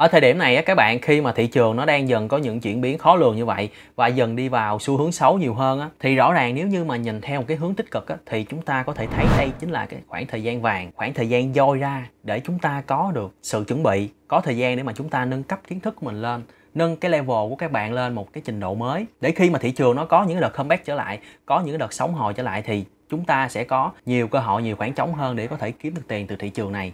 ở thời điểm này các bạn khi mà thị trường nó đang dần có những chuyển biến khó lường như vậy và dần đi vào xu hướng xấu nhiều hơn thì rõ ràng nếu như mà nhìn theo một cái hướng tích cực thì chúng ta có thể thấy đây chính là cái khoảng thời gian vàng khoảng thời gian dôi ra để chúng ta có được sự chuẩn bị có thời gian để mà chúng ta nâng cấp kiến thức của mình lên nâng cái level của các bạn lên một cái trình độ mới để khi mà thị trường nó có những đợt comeback trở lại có những đợt sóng hồi trở lại thì chúng ta sẽ có nhiều cơ hội nhiều khoảng trống hơn để có thể kiếm được tiền từ thị trường này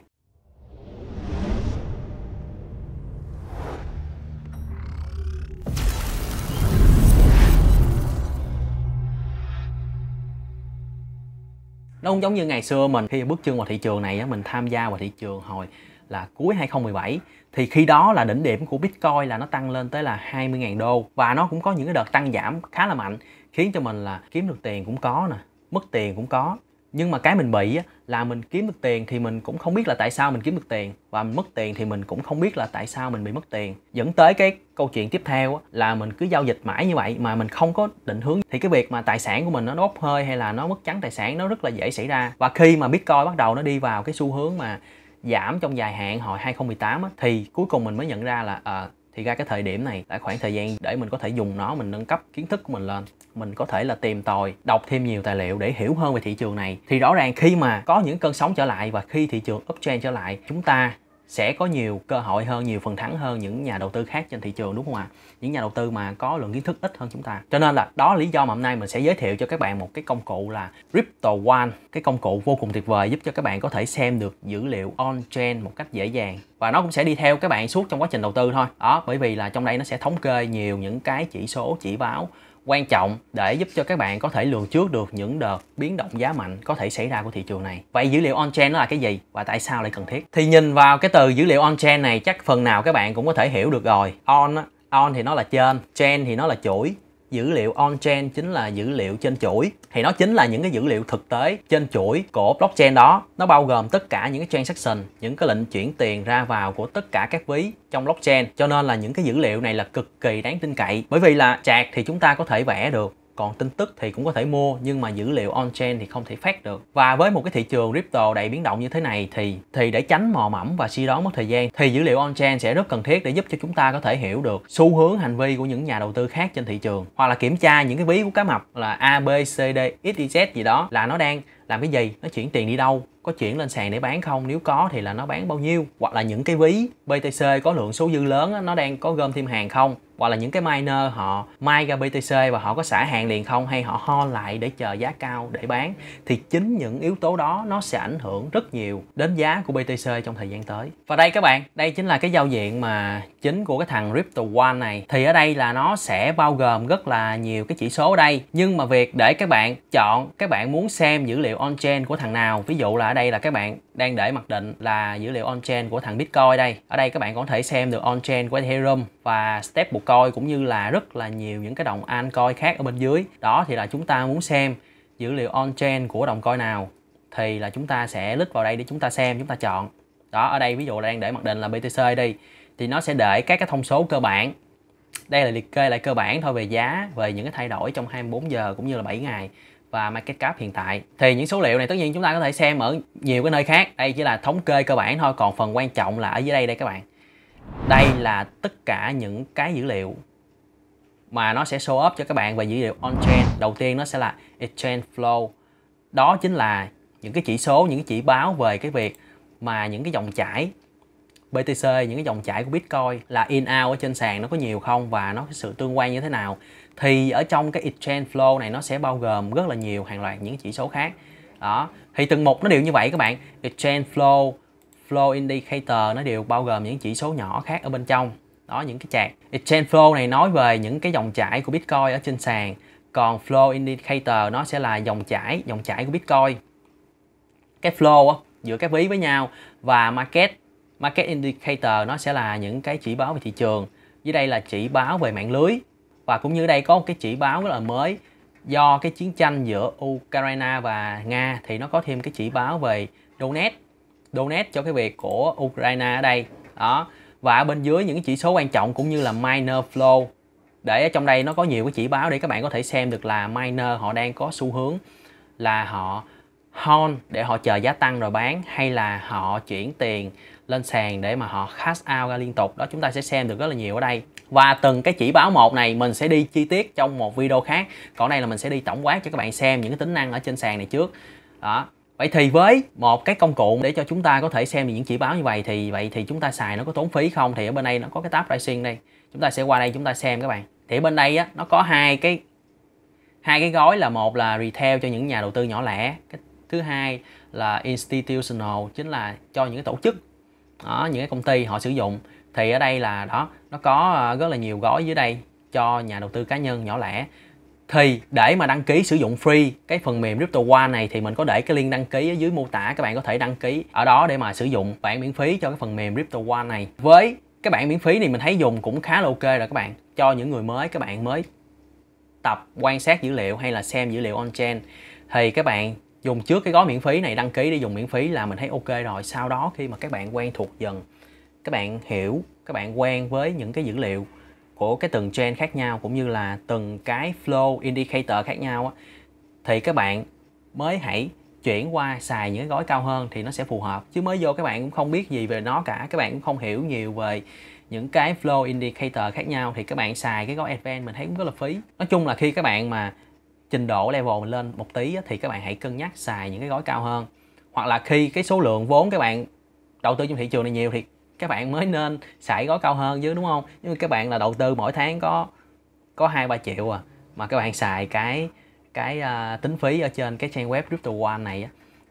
nó cũng giống như ngày xưa mình khi bước chân vào thị trường này mình tham gia vào thị trường hồi là cuối 2017 thì khi đó là đỉnh điểm của Bitcoin là nó tăng lên tới là 20.000 đô và nó cũng có những cái đợt tăng giảm khá là mạnh khiến cho mình là kiếm được tiền cũng có nè mất tiền cũng có nhưng mà cái mình bị là mình kiếm được tiền thì mình cũng không biết là tại sao mình kiếm được tiền và mình mất tiền thì mình cũng không biết là tại sao mình bị mất tiền dẫn tới cái câu chuyện tiếp theo là mình cứ giao dịch mãi như vậy mà mình không có định hướng thì cái việc mà tài sản của mình nó bốc hơi hay là nó mất trắng tài sản nó rất là dễ xảy ra và khi mà bitcoin bắt đầu nó đi vào cái xu hướng mà giảm trong dài hạn hồi 2018 thì cuối cùng mình mới nhận ra là uh, thì ra cái thời điểm này là khoảng thời gian để mình có thể dùng nó mình nâng cấp kiến thức của mình lên mình có thể là tìm tòi đọc thêm nhiều tài liệu để hiểu hơn về thị trường này thì rõ ràng khi mà có những cơn sóng trở lại và khi thị trường uptrend trở lại chúng ta sẽ có nhiều cơ hội hơn nhiều phần thắng hơn những nhà đầu tư khác trên thị trường đúng không ạ những nhà đầu tư mà có lượng kiến thức ít hơn chúng ta cho nên là đó là lý do mà hôm nay mình sẽ giới thiệu cho các bạn một cái công cụ là crypto one cái công cụ vô cùng tuyệt vời giúp cho các bạn có thể xem được dữ liệu on chain một cách dễ dàng và nó cũng sẽ đi theo các bạn suốt trong quá trình đầu tư thôi đó bởi vì là trong đây nó sẽ thống kê nhiều những cái chỉ số chỉ báo quan trọng để giúp cho các bạn có thể lường trước được những đợt biến động giá mạnh có thể xảy ra của thị trường này. Vậy dữ liệu on-chain nó là cái gì và tại sao lại cần thiết? Thì nhìn vào cái từ dữ liệu on-chain này chắc phần nào các bạn cũng có thể hiểu được rồi. On on thì nó là trên, chain thì nó là chuỗi, dữ liệu on-chain chính là dữ liệu trên chuỗi thì nó chính là những cái dữ liệu thực tế trên chuỗi của blockchain đó nó bao gồm tất cả những cái transaction những cái lệnh chuyển tiền ra vào của tất cả các ví trong blockchain cho nên là những cái dữ liệu này là cực kỳ đáng tin cậy bởi vì là chạc thì chúng ta có thể vẽ được còn tin tức thì cũng có thể mua nhưng mà dữ liệu on-chain thì không thể phát được và với một cái thị trường crypto đầy biến động như thế này thì thì để tránh mò mẫm và suy đoán mất thời gian thì dữ liệu on-chain sẽ rất cần thiết để giúp cho chúng ta có thể hiểu được xu hướng hành vi của những nhà đầu tư khác trên thị trường hoặc là kiểm tra những cái ví của cá mập là A, B, C, D, X, Y, Z gì đó là nó đang làm cái gì nó chuyển tiền đi đâu có chuyển lên sàn để bán không nếu có thì là nó bán bao nhiêu hoặc là những cái ví BTC có lượng số dư lớn nó đang có gom thêm hàng không hoặc là những cái miner họ mai ra BTC và họ có xả hàng liền không hay họ ho lại để chờ giá cao để bán thì chính những yếu tố đó nó sẽ ảnh hưởng rất nhiều đến giá của BTC trong thời gian tới. Và đây các bạn, đây chính là cái giao diện mà chính của cái thằng Crypto One này. Thì ở đây là nó sẽ bao gồm rất là nhiều cái chỉ số ở đây nhưng mà việc để các bạn chọn các bạn muốn xem dữ liệu on-chain của thằng nào ví dụ là ở đây là các bạn đang để mặc định là dữ liệu on-chain của thằng Bitcoin đây. Ở đây các bạn có thể xem được on-chain của Ethereum và step coin cũng như là rất là nhiều những cái đồng altcoin khác ở bên dưới đó thì là chúng ta muốn xem dữ liệu on chain của đồng coin nào thì là chúng ta sẽ lít vào đây để chúng ta xem chúng ta chọn đó ở đây ví dụ đang để mặc định là BTC đi thì nó sẽ để các cái thông số cơ bản đây là liệt kê lại cơ bản thôi về giá về những cái thay đổi trong 24 giờ cũng như là 7 ngày và market cap hiện tại thì những số liệu này tất nhiên chúng ta có thể xem ở nhiều cái nơi khác đây chỉ là thống kê cơ bản thôi còn phần quan trọng là ở dưới đây đây các bạn đây là tất cả những cái dữ liệu mà nó sẽ show up cho các bạn về dữ liệu on-chain đầu tiên nó sẽ là exchange flow đó chính là những cái chỉ số những cái chỉ báo về cái việc mà những cái dòng chảy BTC những cái dòng chảy của Bitcoin là in out ở trên sàn nó có nhiều không và nó có sự tương quan như thế nào thì ở trong cái exchange flow này nó sẽ bao gồm rất là nhiều hàng loạt những chỉ số khác đó thì từng một nó đều như vậy các bạn exchange flow flow indicator nó đều bao gồm những chỉ số nhỏ khác ở bên trong đó những cái chạc exchange flow này nói về những cái dòng chảy của bitcoin ở trên sàn còn flow indicator nó sẽ là dòng chảy dòng chảy của bitcoin cái flow giữa các ví với nhau và market market indicator nó sẽ là những cái chỉ báo về thị trường dưới đây là chỉ báo về mạng lưới và cũng như đây có một cái chỉ báo rất là mới do cái chiến tranh giữa Ukraine và Nga thì nó có thêm cái chỉ báo về Donetsk donate cho cái việc của Ukraine ở đây đó và ở bên dưới những chỉ số quan trọng cũng như là Miner flow để ở trong đây nó có nhiều cái chỉ báo để các bạn có thể xem được là miner họ đang có xu hướng là họ hold để họ chờ giá tăng rồi bán hay là họ chuyển tiền lên sàn để mà họ cash out ra liên tục đó chúng ta sẽ xem được rất là nhiều ở đây và từng cái chỉ báo một này mình sẽ đi chi tiết trong một video khác còn đây là mình sẽ đi tổng quát cho các bạn xem những cái tính năng ở trên sàn này trước đó Vậy thì với một cái công cụ để cho chúng ta có thể xem những chỉ báo như vậy thì vậy thì chúng ta xài nó có tốn phí không? Thì ở bên đây nó có cái tab pricing đây. Chúng ta sẽ qua đây chúng ta xem các bạn. Thì bên đây á nó có hai cái hai cái gói là một là retail cho những nhà đầu tư nhỏ lẻ, cái thứ hai là institutional chính là cho những cái tổ chức đó, những cái công ty họ sử dụng thì ở đây là đó nó có ờ, rất là nhiều gói dưới đây cho nhà đầu tư cá nhân nhỏ lẻ thì để mà đăng ký sử dụng free cái phần mềm Crypto One này thì mình có để cái link đăng ký ở dưới mô tả các bạn có thể đăng ký ở đó để mà sử dụng bản miễn phí cho cái phần mềm Crypto One này. Với cái bản miễn phí này mình thấy dùng cũng khá là ok rồi các bạn. Cho những người mới các bạn mới tập quan sát dữ liệu hay là xem dữ liệu on-chain thì các bạn dùng trước cái gói miễn phí này đăng ký để dùng miễn phí là mình thấy ok rồi. Sau đó khi mà các bạn quen thuộc dần, các bạn hiểu, các bạn quen với những cái dữ liệu của cái từng trend khác nhau cũng như là từng cái flow indicator khác nhau á, thì các bạn mới hãy chuyển qua xài những cái gói cao hơn thì nó sẽ phù hợp chứ mới vô các bạn cũng không biết gì về nó cả các bạn cũng không hiểu nhiều về những cái flow indicator khác nhau thì các bạn xài cái gói advanced mình thấy cũng rất là phí nói chung là khi các bạn mà trình độ level mình lên một tí á thì các bạn hãy cân nhắc xài những cái gói cao hơn hoặc là khi cái số lượng vốn các bạn đầu tư trong thị trường này nhiều thì các bạn mới nên xài gói cao hơn chứ đúng không nhưng mà các bạn là đầu tư mỗi tháng có có hai ba triệu à mà các bạn xài cái cái uh, tính phí ở trên cái trang web crypto one này á,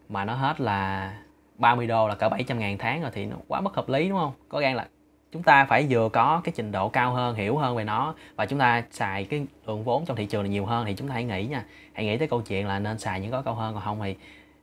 mà nó hết là 30 đô là cỡ 700 ngàn tháng rồi thì nó quá bất hợp lý đúng không có gan là chúng ta phải vừa có cái trình độ cao hơn hiểu hơn về nó và chúng ta xài cái lượng vốn trong thị trường là nhiều hơn thì chúng ta hãy nghĩ nha hãy nghĩ tới câu chuyện là nên xài những gói cao hơn còn không thì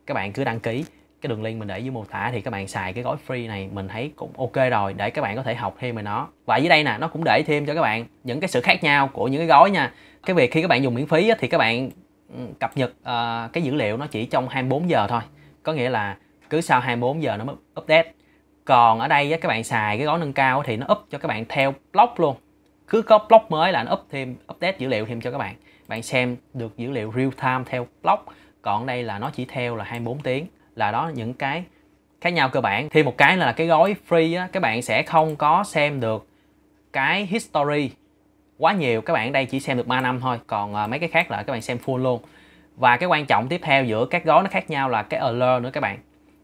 các bạn cứ đăng ký cái đường link mình để dưới mô tả thì các bạn xài cái gói free này mình thấy cũng ok rồi để các bạn có thể học thêm về nó và dưới đây nè nó cũng để thêm cho các bạn những cái sự khác nhau của những cái gói nha cái việc khi các bạn dùng miễn phí á, thì các bạn ừ, cập nhật uh, cái dữ liệu nó chỉ trong 24 giờ thôi có nghĩa là cứ sau 24 giờ nó mới update còn ở đây á, các bạn xài cái gói nâng cao thì nó up cho các bạn theo block luôn cứ có block mới là nó up thêm update dữ liệu thêm cho các bạn bạn xem được dữ liệu real time theo block còn đây là nó chỉ theo là 24 tiếng là đó những cái khác nhau cơ bản thì một cái là cái gói free á, các bạn sẽ không có xem được cái history quá nhiều các bạn đây chỉ xem được 3 năm thôi còn à, mấy cái khác là các bạn xem full luôn và cái quan trọng tiếp theo giữa các gói nó khác nhau là cái alert nữa các bạn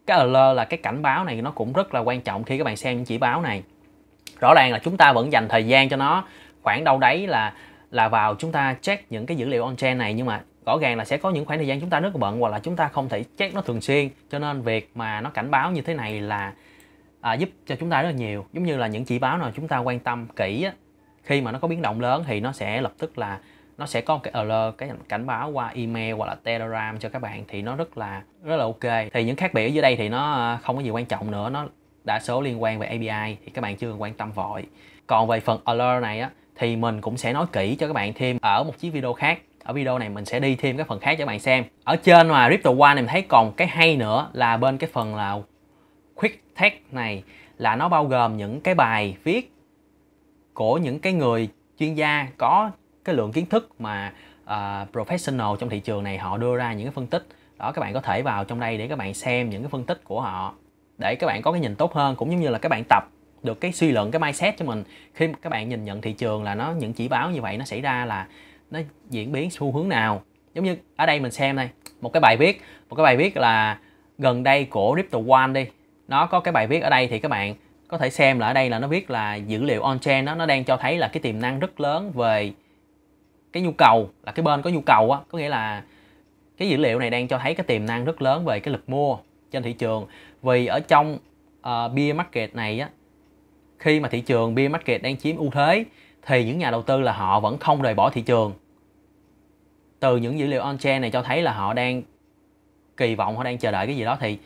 cái alert là cái cảnh báo này nó cũng rất là quan trọng khi các bạn xem những chỉ báo này rõ ràng là chúng ta vẫn dành thời gian cho nó khoảng đâu đấy là là vào chúng ta check những cái dữ liệu on chain này nhưng mà rõ ràng là sẽ có những khoảng thời gian chúng ta rất bận hoặc là chúng ta không thể check nó thường xuyên cho nên việc mà nó cảnh báo như thế này là à, giúp cho chúng ta rất là nhiều giống như là những chỉ báo nào chúng ta quan tâm kỹ á, khi mà nó có biến động lớn thì nó sẽ lập tức là nó sẽ có cái alert cái cảnh báo qua email hoặc là telegram cho các bạn thì nó rất là rất là ok thì những khác biệt ở dưới đây thì nó à, không có gì quan trọng nữa nó đa số liên quan về API thì các bạn chưa cần quan tâm vội còn về phần alert này á thì mình cũng sẽ nói kỹ cho các bạn thêm ở một chiếc video khác ở video này mình sẽ đi thêm cái phần khác cho bạn xem ở trên mà Crypto One này mình thấy còn cái hay nữa là bên cái phần là Quick Tech này là nó bao gồm những cái bài viết của những cái người chuyên gia có cái lượng kiến thức mà uh, professional trong thị trường này họ đưa ra những cái phân tích đó các bạn có thể vào trong đây để các bạn xem những cái phân tích của họ để các bạn có cái nhìn tốt hơn cũng giống như là các bạn tập được cái suy luận cái mindset cho mình khi các bạn nhìn nhận thị trường là nó những chỉ báo như vậy nó xảy ra là nó diễn biến xu hướng nào giống như ở đây mình xem đây một cái bài viết một cái bài viết là gần đây của Crypto One đi nó có cái bài viết ở đây thì các bạn có thể xem là ở đây là nó viết là dữ liệu on chain nó nó đang cho thấy là cái tiềm năng rất lớn về cái nhu cầu là cái bên có nhu cầu á có nghĩa là cái dữ liệu này đang cho thấy cái tiềm năng rất lớn về cái lực mua trên thị trường vì ở trong uh, bear market này á khi mà thị trường bear market đang chiếm ưu thế thì những nhà đầu tư là họ vẫn không rời bỏ thị trường từ những dữ liệu on-chain này cho thấy là họ đang kỳ vọng họ đang chờ đợi cái gì đó thì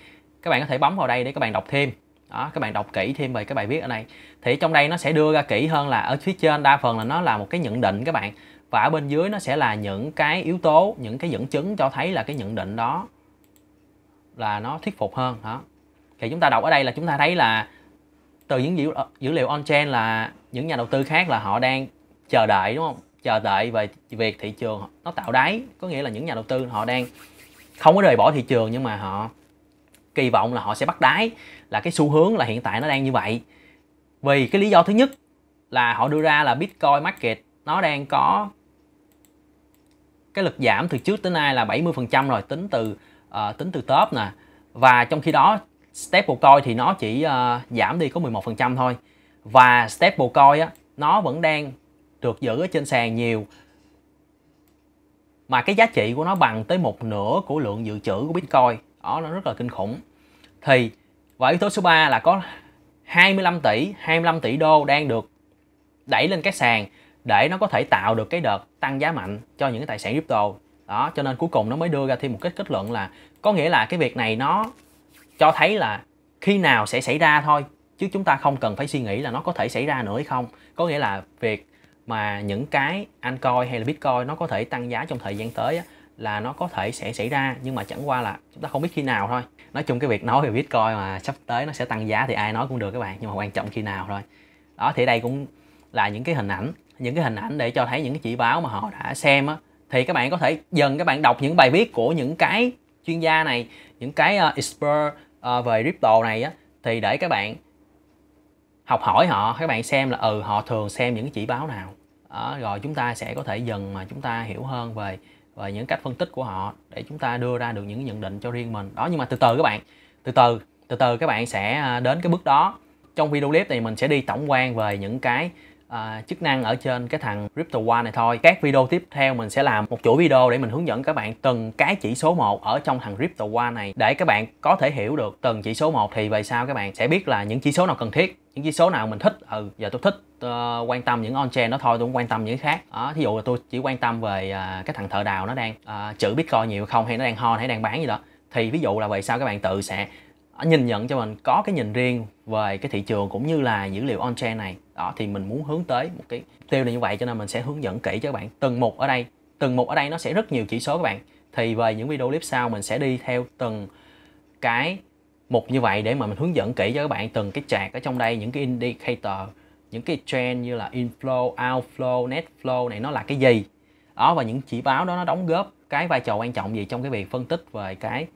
các bạn có thể bấm vào đây để các bạn đọc thêm đó các bạn đọc kỹ thêm về cái bài viết ở này thì trong đây nó sẽ đưa ra kỹ hơn là ở phía trên đa phần là nó là một cái nhận định các bạn và ở bên dưới nó sẽ là những cái yếu tố những cái dẫn chứng cho thấy là cái nhận định đó là nó thuyết phục hơn đó thì chúng ta đọc ở đây là chúng ta thấy là từ những dữ, ờ, dữ liệu on-chain là những nhà đầu tư khác là họ đang chờ đợi đúng không? Chờ đợi về việc thị trường nó tạo đáy, có nghĩa là những nhà đầu tư họ đang không có rời bỏ thị trường nhưng mà họ kỳ vọng là họ sẽ bắt đáy là cái xu hướng là hiện tại nó đang như vậy. Vì cái lý do thứ nhất là họ đưa ra là Bitcoin market nó đang có cái lực giảm từ trước tới nay là 70% rồi tính từ uh, tính từ top nè và trong khi đó step một thì nó chỉ uh, giảm đi có 11% thôi và step một á nó vẫn đang được giữ ở trên sàn nhiều mà cái giá trị của nó bằng tới một nửa của lượng dự trữ của Bitcoin đó nó rất là kinh khủng thì và yếu tố số 3 là có 25 tỷ 25 tỷ đô đang được đẩy lên cái sàn để nó có thể tạo được cái đợt tăng giá mạnh cho những cái tài sản crypto đó cho nên cuối cùng nó mới đưa ra thêm một cái kết luận là có nghĩa là cái việc này nó cho thấy là khi nào sẽ xảy ra thôi chứ chúng ta không cần phải suy nghĩ là nó có thể xảy ra nữa hay không có nghĩa là việc mà những cái altcoin hay là bitcoin nó có thể tăng giá trong thời gian tới á, là nó có thể sẽ xảy ra nhưng mà chẳng qua là chúng ta không biết khi nào thôi nói chung cái việc nói về bitcoin mà sắp tới nó sẽ tăng giá thì ai nói cũng được các bạn nhưng mà quan trọng khi nào thôi đó thì đây cũng là những cái hình ảnh những cái hình ảnh để cho thấy những cái chỉ báo mà họ đã xem á thì các bạn có thể dần các bạn đọc những bài viết của những cái chuyên gia này những cái uh, expert Ờ, về crypto này á thì để các bạn học hỏi họ các bạn xem là ừ họ thường xem những cái chỉ báo nào đó, rồi chúng ta sẽ có thể dần mà chúng ta hiểu hơn về về những cách phân tích của họ để chúng ta đưa ra được những nhận định cho riêng mình đó nhưng mà từ từ các bạn từ từ từ từ các bạn sẽ à, đến cái bước đó trong video clip này mình sẽ đi tổng quan về những cái à, chức năng ở trên cái thằng Crypto One này thôi. Các video tiếp theo mình sẽ làm một chuỗi video để mình hướng dẫn các bạn từng cái chỉ số một ở trong thằng Crypto One này để các bạn có thể hiểu được từng chỉ số một thì về sau các bạn sẽ biết là những chỉ số nào cần thiết những chỉ số nào mình thích ừ giờ tôi thích uh, quan tâm những on chain đó thôi tôi cũng quan tâm những khác đó thí dụ là tôi chỉ quan tâm về uh, cái thằng thợ đào nó đang uh, chữ bitcoin nhiều không hay nó đang ho hay đang bán gì đó thì ví dụ là về sau các bạn tự sẽ nhìn nhận cho mình có cái nhìn riêng về cái thị trường cũng như là dữ liệu on chain này đó thì mình muốn hướng tới một cái tiêu là như vậy cho nên mình sẽ hướng dẫn kỹ cho các bạn từng mục ở đây từng mục ở đây nó sẽ rất nhiều chỉ số các bạn thì về những video clip sau mình sẽ đi theo từng cái mục như vậy để mà mình hướng dẫn kỹ cho các bạn từng cái chạc ở trong đây những cái indicator những cái trend như là inflow outflow net flow này nó là cái gì đó và những chỉ báo đó nó đóng góp cái vai trò quan trọng gì trong cái việc phân tích về cái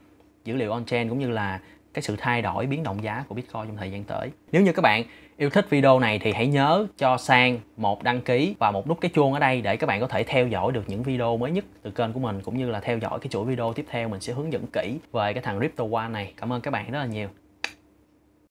dữ liệu on chain cũng như là cái sự thay đổi biến động giá của Bitcoin trong thời gian tới. Nếu như các bạn Yêu thích video này thì hãy nhớ cho Sang một đăng ký và một nút cái chuông ở đây để các bạn có thể theo dõi được những video mới nhất từ kênh của mình cũng như là theo dõi cái chuỗi video tiếp theo mình sẽ hướng dẫn kỹ về cái thằng Crypto One này. Cảm ơn các bạn rất là nhiều.